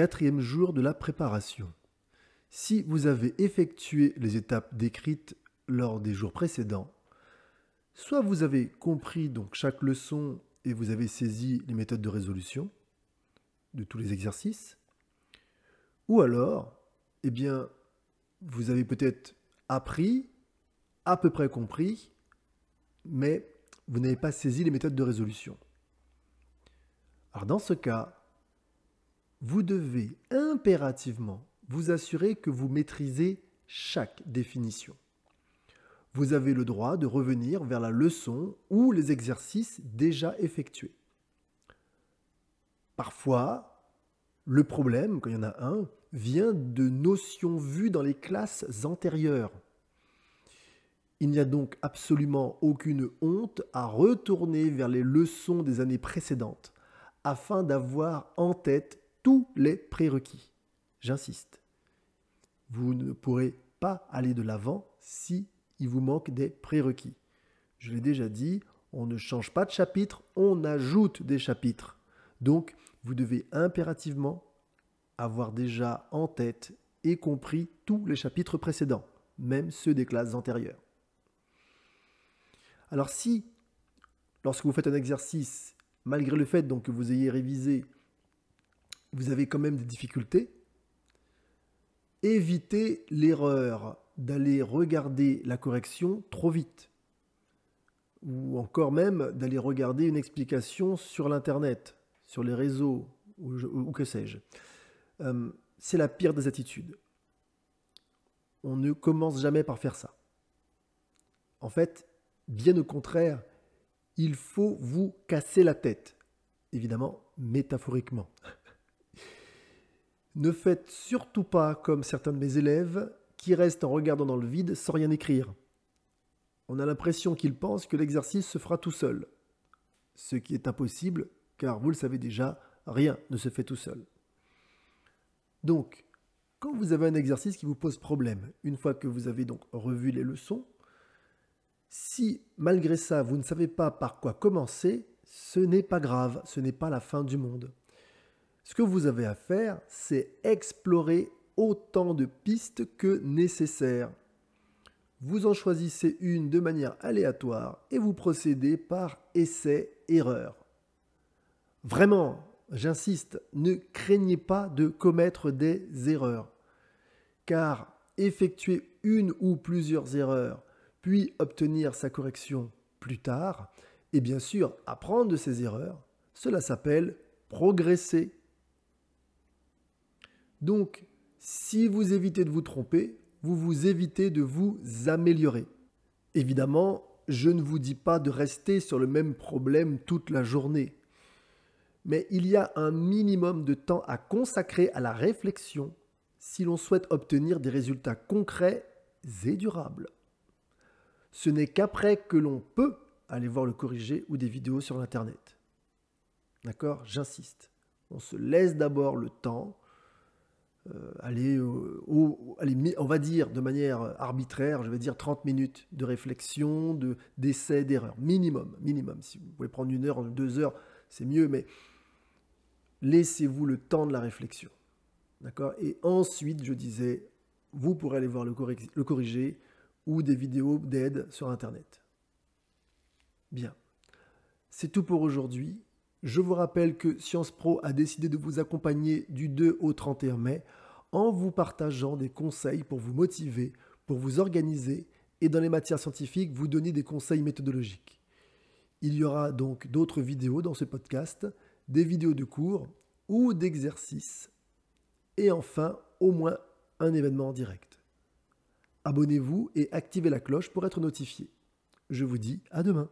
quatrième jour de la préparation. Si vous avez effectué les étapes décrites lors des jours précédents, soit vous avez compris donc chaque leçon et vous avez saisi les méthodes de résolution de tous les exercices, ou alors, eh bien, vous avez peut-être appris, à peu près compris, mais vous n'avez pas saisi les méthodes de résolution. Alors dans ce cas, vous devez impérativement vous assurer que vous maîtrisez chaque définition. Vous avez le droit de revenir vers la leçon ou les exercices déjà effectués. Parfois, le problème, quand il y en a un, vient de notions vues dans les classes antérieures. Il n'y a donc absolument aucune honte à retourner vers les leçons des années précédentes afin d'avoir en tête tous les prérequis. J'insiste. Vous ne pourrez pas aller de l'avant si il vous manque des prérequis. Je l'ai déjà dit, on ne change pas de chapitre, on ajoute des chapitres. Donc, vous devez impérativement avoir déjà en tête et compris tous les chapitres précédents, même ceux des classes antérieures. Alors si, lorsque vous faites un exercice, malgré le fait donc que vous ayez révisé vous avez quand même des difficultés, évitez l'erreur d'aller regarder la correction trop vite, ou encore même d'aller regarder une explication sur l'Internet, sur les réseaux, ou, que sais-je. Euh, c'est la pire des attitudes. On ne commence jamais par faire ça. En fait, bien au contraire, il faut vous casser la tête, évidemment métaphoriquement. Ne faites surtout pas comme certains de mes élèves qui restent en regardant dans le vide sans rien écrire. On a l'impression qu'ils pensent que l'exercice se fera tout seul. Ce qui est impossible, car vous le savez déjà, rien ne se fait tout seul. Donc, quand vous avez un exercice qui vous pose problème, une fois que vous avez donc revu les leçons, si malgré ça vous ne savez pas par quoi commencer, ce n'est pas grave, ce n'est pas la fin du monde. Ce que vous avez à faire, c'est explorer autant de pistes que nécessaire. Vous en choisissez une de manière aléatoire et vous procédez par essai-erreur. Vraiment, j'insiste, ne craignez pas de commettre des erreurs. Car effectuer une ou plusieurs erreurs, puis obtenir sa correction plus tard, et bien sûr apprendre de ces erreurs, cela s'appelle progresser. Donc, si vous évitez de vous tromper, vous vous évitez de vous améliorer. Évidemment, je ne vous dis pas de rester sur le même problème toute la journée. Mais il y a un minimum de temps à consacrer à la réflexion si l'on souhaite obtenir des résultats concrets et durables. Ce n'est qu'après que l'on peut aller voir le corrigé ou des vidéos sur Internet. D'accord J'insiste. On se laisse d'abord le temps euh, aller, euh, on va dire de manière arbitraire, je vais dire 30 minutes de réflexion, de d'erreur, d'erreur minimum, minimum. Si vous pouvez prendre une heure, deux heures, c'est mieux, mais laissez-vous le temps de la réflexion. D'accord Et ensuite, je disais, vous pourrez aller voir le, le corriger ou des vidéos d'aide sur Internet. Bien. C'est tout pour aujourd'hui. Je vous rappelle que Sciences Pro a décidé de vous accompagner du 2 au 31 mai en vous partageant des conseils pour vous motiver, pour vous organiser et dans les matières scientifiques, vous donner des conseils méthodologiques. Il y aura donc d'autres vidéos dans ce podcast, des vidéos de cours ou d'exercices et enfin au moins un événement en direct. Abonnez-vous et activez la cloche pour être notifié. Je vous dis à demain.